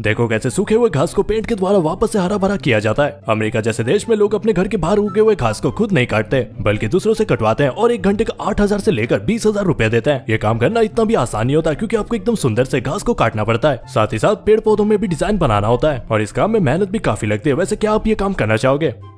देखो कैसे सूखे हुए घास को पेंट के द्वारा वापस से हरा भरा किया जाता है अमेरिका जैसे देश में लोग अपने घर के बाहर उगे हुए घास को खुद नहीं काटते बल्कि दूसरों से कटवाते हैं और एक घंटे का आठ हजार से लेकर बीस हजार रूपए देते हैं ये काम करना इतना भी आसान नहीं होता क्यूँकी आपको एकदम सुंदर ऐसी घास को काटना पड़ता है साथ ही साथ पेड़ पौधों में भी डिजाइन बनाना होता है और इस काम में मेहनत भी काफी लगती है वैसे क्या आप ये काम करना चाहोगे